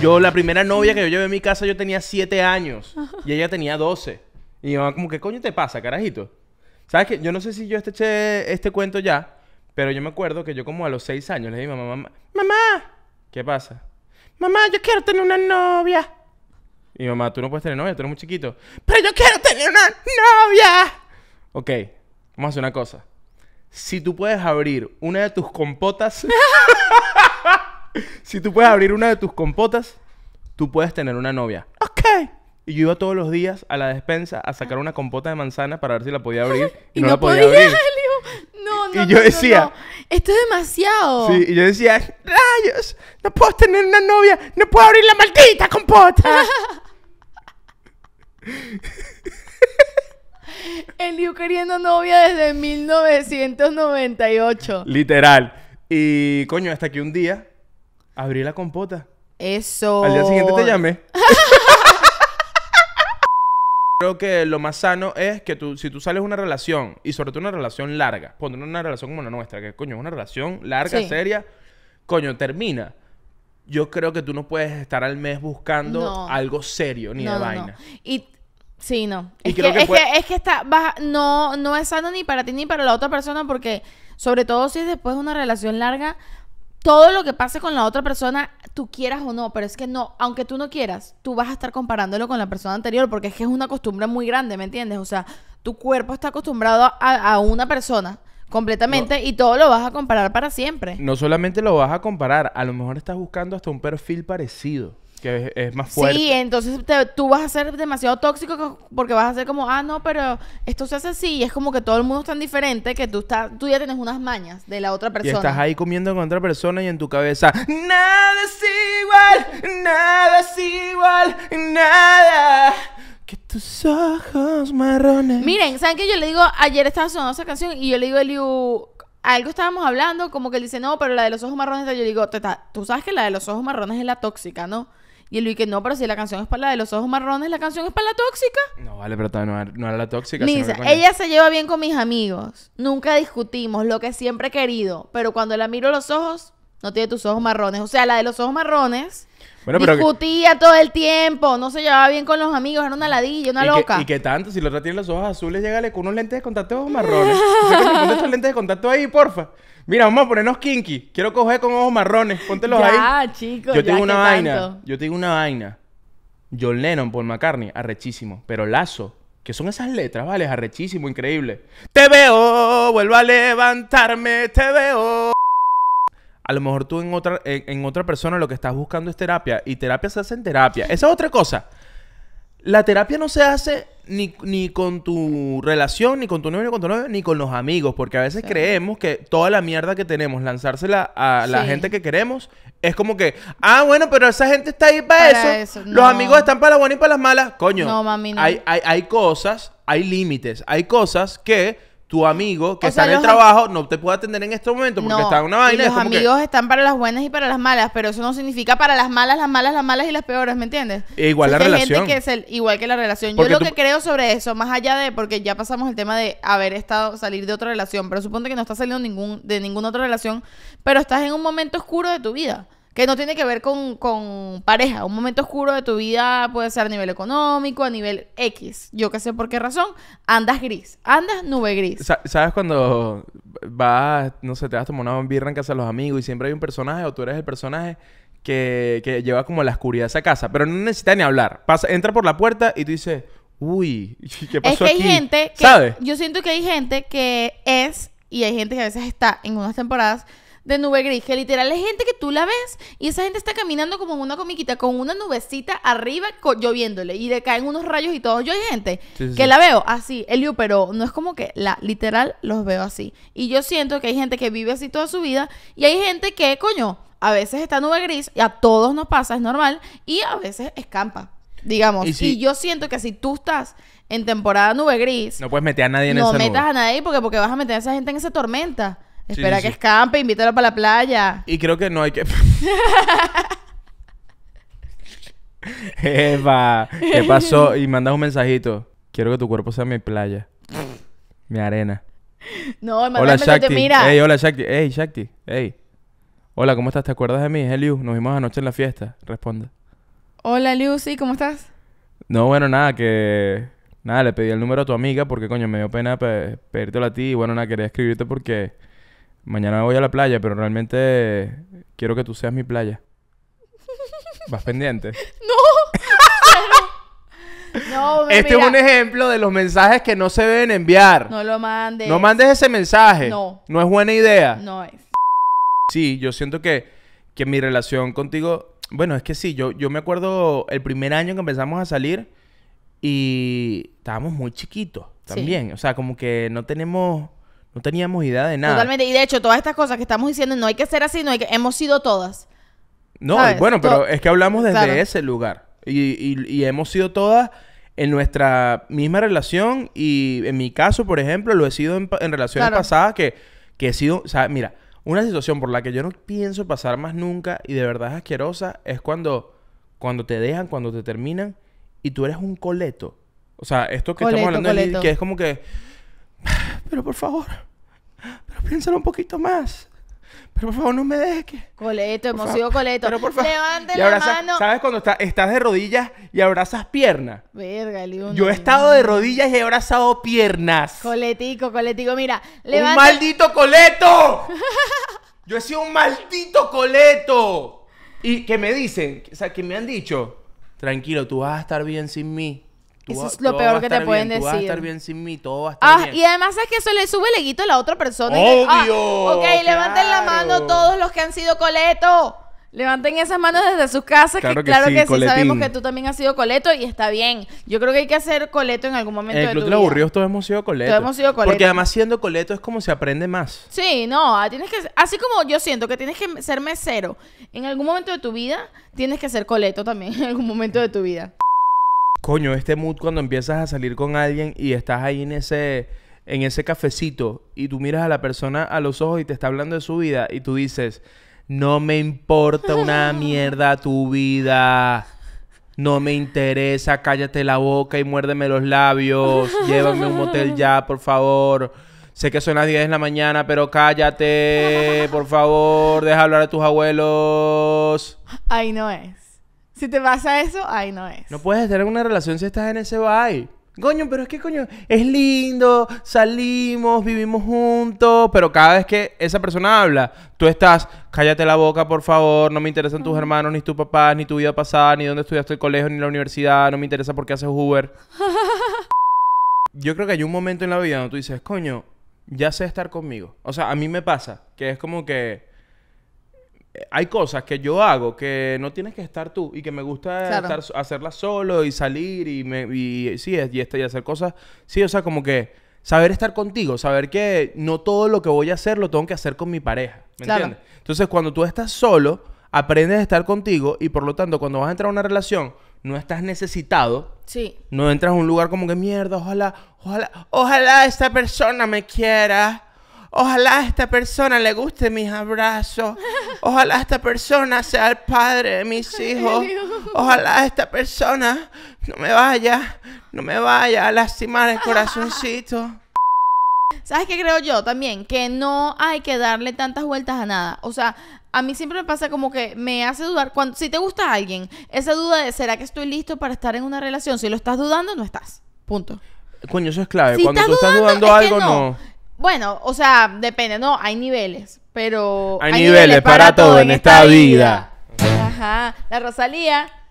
Yo, la primera novia que yo llevé a mi casa, yo tenía 7 años y ella tenía 12. Y mamá, como, ¿qué coño te pasa, carajito? ¿Sabes qué? Yo no sé si yo este, eché este cuento ya, pero yo me acuerdo que yo, como a los 6 años, le dije a mamá, mamá, ¿qué pasa? Mamá, yo quiero tener una novia. Y mi mamá, tú no puedes tener novia, tú eres muy chiquito. Pero yo quiero tener una novia. Ok, vamos a hacer una cosa. Si tú puedes abrir una de tus compotas. si tú puedes abrir una de tus compotas, tú puedes tener una novia. Ok. Y yo iba todos los días a la despensa a sacar una compota de manzana para ver si la podía abrir. y, no, la podía, abrir. No, no, y yo decía, esto es demasiado. Sí, y yo decía, rayos, no puedo tener una novia, no puedo abrir la maldita compota. Eliu queriendo novia desde 1998. Literal. Y coño, hasta que un día Abrí la compota. Eso. Al día siguiente te llamé. Creo que lo más sano es que tú, si tú sales una relación, y sobre todo una relación larga, poner una relación como la nuestra, que coño, una relación larga, seria, coño, termina. Yo creo que tú no puedes estar al mes buscando algo serio ni de vaina. Y sí, no. es, que, es, que, está, no, no es sano ni para ti ni para la otra persona porque sobre todo si es después de una relación larga, todo lo que pase con la otra persona, tú quieras o no, pero es que no, aunque tú no quieras, tú vas a estar comparándolo con la persona anterior porque es que es una costumbre muy grande, ¿me entiendes? O sea, tu cuerpo está acostumbrado a, una persona completamente y todo lo vas a comparar para siempre. No solamente lo vas a comparar, a lo mejor estás buscando hasta un perfil parecido es, más fuerte. Sí, entonces tú vas a ser demasiado tóxico porque vas a ser como, ah, no, pero esto se hace así. Y es como que todo el mundo es tan diferente que tú, estás, tú ya tienes unas mañas de la otra persona. Y estás ahí comiendo con otra persona y en tu cabeza, nada es igual, nada es igual, nada. Que tus ojos marrones. Miren, ¿saben que yo le digo? Ayer estaba sonando esa canción y yo le digo a Eliu, algo estábamos hablando, como que él dice, no, pero la de los ojos marrones, yo digo, tú sabes que la de los ojos marrones es la tóxica, ¿no? Y el Luis que no, pero si la canción es para la de los ojos marrones, la canción es para la tóxica. No, vale, pero no, no era la tóxica. ella se lleva bien con mis amigos. Nunca discutimos lo que siempre he querido. Pero cuando la miro los ojos, no tiene tus ojos marrones. O sea, la de los ojos marrones Discutía todo el tiempo, no se llevaba bien con los amigos, era una ladilla, una loca. y que tanto, si la otra tiene los ojos azules, llegale con unos lentes de contacto marrones. Ponte lentes de contacto ahí, porfa. Mira, vamos a ponernos kinky. Quiero coger con ojos marrones, póntelos ahí. Ah, chicos, yo tengo una vaina. Yo tengo una vaina. John Lennon, por McCartney, arrechísimo. Pero Lazo, que son esas letras, ¿vale? Arrechísimo, increíble. Te veo, vuelvo a levantarme, te veo. A lo mejor tú en otra, en, otra persona lo que estás buscando es terapia y terapia se hace en terapia. Esa es otra cosa. La terapia no se hace ni, con tu relación, ni con tu novio, ni con tu novio, ni con los amigos, porque a veces creemos que toda la mierda que tenemos, lanzársela a la gente que queremos, es como que, ah, bueno, pero esa gente está ahí para, eso. Los amigos están para las buenas y para las malas. Coño, no, mami, hay, hay cosas, hay límites, hay cosas que tu amigo que sale de el trabajo no te puede atender en este momento porque está en una vaina. los amigos están para las buenas y para las malas, pero eso no significa para las malas, las malas, las malas y las peores, ¿me entiendes? E igual la relación. que es igual que la relación. Yo lo que creo sobre eso, más allá de, porque ya pasamos el tema de haber estado, salir de otra relación, pero suponte que no estás saliendo ningún, de ninguna otra relación, pero estás en un momento oscuro de tu vida que no tiene que ver con, pareja. Un momento oscuro de tu vida puede ser a nivel económico, a nivel X. Yo que sé por qué razón, andas gris, andas nube gris. ¿Sabes cuando vas, no sé, te vas a tomar una birra en casa de los amigos y siempre hay un personaje o tú eres el personaje que, lleva como la oscuridad a esa casa? Pero no necesita ni hablar. Pasa, entra por la puerta y tú dices, uy, ¿qué pasó es que Hay gente ¿Sabes? Yo siento que hay gente que es y hay gente que a veces está en unas temporadas de nube gris, que literal es gente que tú la ves y esa gente está caminando como en una comiquita con una nubecita arriba lloviéndole y le caen unos rayos y todo. Yo hay gente que la veo así, Elio, pero no es como que la literal los veo así. Y yo siento que hay gente que vive así toda su vida y hay gente que, coño, a veces está nube gris y a todos nos pasa, es normal, y a veces escampa, digamos. Y, yo siento que si tú estás en temporada nube gris. No puedes meter a nadie en no metas a nadie porque, porque vas a meter a esa gente en esa tormenta. Espera que escampe, invítalo para la playa. Y creo que no hay que. Eva, ¿qué pasó? Y mandas un mensajito. Quiero que tu cuerpo sea mi playa. mi arena. No, hola Shakti. Mira. Ey, hola Shakti. Ey, Shakti. Ey. Hola, ¿cómo estás? ¿Te acuerdas de mí? Es Eliu. Nos vimos anoche en la fiesta. Responde. Hola, Eliu. Sí, ¿cómo estás? No, bueno, nada, que... Nada, le pedí el número a tu amiga porque, coño, me dio pena pe pedírtelo a ti. Y, bueno, nada, quería escribirte porque... Mañana voy a la playa, pero realmente quiero que tú seas mi playa. ¿Vas pendiente? ¡No! este es un ejemplo de los mensajes que no se deben enviar. No lo mandes. No mandes ese mensaje. No. No es buena idea. No es. Sí, yo siento que, mi relación contigo. Bueno, es que sí, yo, yo me acuerdo el primer año que empezamos a salir y estábamos muy chiquitos también. O sea, como que no tenemos no teníamos idea de nada. Totalmente. Y de hecho, todas estas cosas que estamos diciendo no hay que ser así, no hay que... Hemos sido todas. No, bueno, pero es que hablamos desde ese lugar. Y, hemos sido todas en nuestra misma relación y en mi caso, por ejemplo, lo he sido en, relaciones pasadas que, que he sido, o sea, mira, una situación por la que yo no pienso pasar más nunca y de verdad es asquerosa es cuando, cuando te dejan, cuando te terminan y tú eres un coleto. O sea, esto que estamos hablando de, que es como que pero por favor, pero piénsalo un poquito más. Pero por favor, no me dejes que. Coleto, emocionado coleto. Pero Levante la mano. ¿Sabes cuando estás de rodillas y abrazas piernas? Verga, Yo he estado de rodillas y he abrazado piernas. Coletico, coletico. Mira, ¡Un maldito coleto! Yo he sido un maldito coleto. Y que me dicen, o sea, que me han dicho, tranquilo, tú vas a estar bien sin mí eso es lo peor que te pueden decir. a estar bien sin mí, todo va a estar ah, Y además es que eso le sube el leguito a la otra persona. Ah, ¡Obvio! ok, levanten la mano todos los que han sido coleto. Levanten esas manos desde sus casas, que, claro que sí sabemos que tú también has sido coleto y está bien. Yo creo que hay que hacer coleto en algún momento. de, tu todos hemos sido coleto. Todos hemos sido coleto. Porque además siendo coleto es como se aprende más. Sí, no, ah, tienes que así como yo siento que tienes que ser mesero en algún momento de tu vida, tienes que ser coleto también en algún momento de tu vida. Coño, este mood cuando empiezas a salir con alguien y estás ahí en ese, en ese cafecito y tú miras a la persona a los ojos y te está hablando de su vida y tú dices, no me importa una mierda tu vida. No me interesa, cállate la boca y muérdeme los labios. Llévame a un motel ya, por favor. Sé que son las 10 de la mañana, pero cállate, por favor, deja hablar a tus abuelos. Ahí no es. Si te pasa eso, ay, no es. No puedes tener una relación si estás en ese baile. Coño, pero es que coño, es lindo, salimos, vivimos juntos, pero cada vez que esa persona habla, tú estás, cállate la boca, por favor, no me interesan tus hermanos, ni tu papá, ni tu vida pasada, ni dónde estudiaste el colegio, ni la universidad, no me interesa por qué haces Uber. Yo creo que hay un momento en la vida donde tú dices, coño, ya sé estar conmigo. O sea, a mí me pasa que es como que hay cosas que yo hago que no tienes que estar tú y que me gusta hacerlas solo y salir y, me, y sí, este, y, hacer cosas. Sí, o sea, como que saber estar contigo, saber que no todo lo que voy a hacer lo tengo que hacer con mi pareja. ¿Me entiendes? Entonces, cuando tú estás solo, aprendes a estar contigo y por lo tanto, cuando vas a entrar a una relación, no estás necesitado. Sí. No entras a un lugar como que mierda, ojalá, ojalá, ojalá esta persona me quiera. Ojalá a esta persona le guste mis abrazos. Ojalá esta persona sea el padre de mis hijos. Ojalá esta persona no me vaya, no me vaya a lastimar el corazoncito. ¿Sabes qué creo yo también? Que no hay que darle tantas vueltas a nada. O sea, a mí siempre me pasa como que me hace dudar. Cuando, si te gusta alguien, esa duda de ¿será que estoy listo para estar en una relación? Si lo estás dudando, no estás. Punto. Coño, eso es clave. Cuando tú dudando, estás dudando algo, no. Bueno, o sea, depende, no, hay niveles, pero... Hay, niveles, para todo en esta vida. Ajá, la Rosalía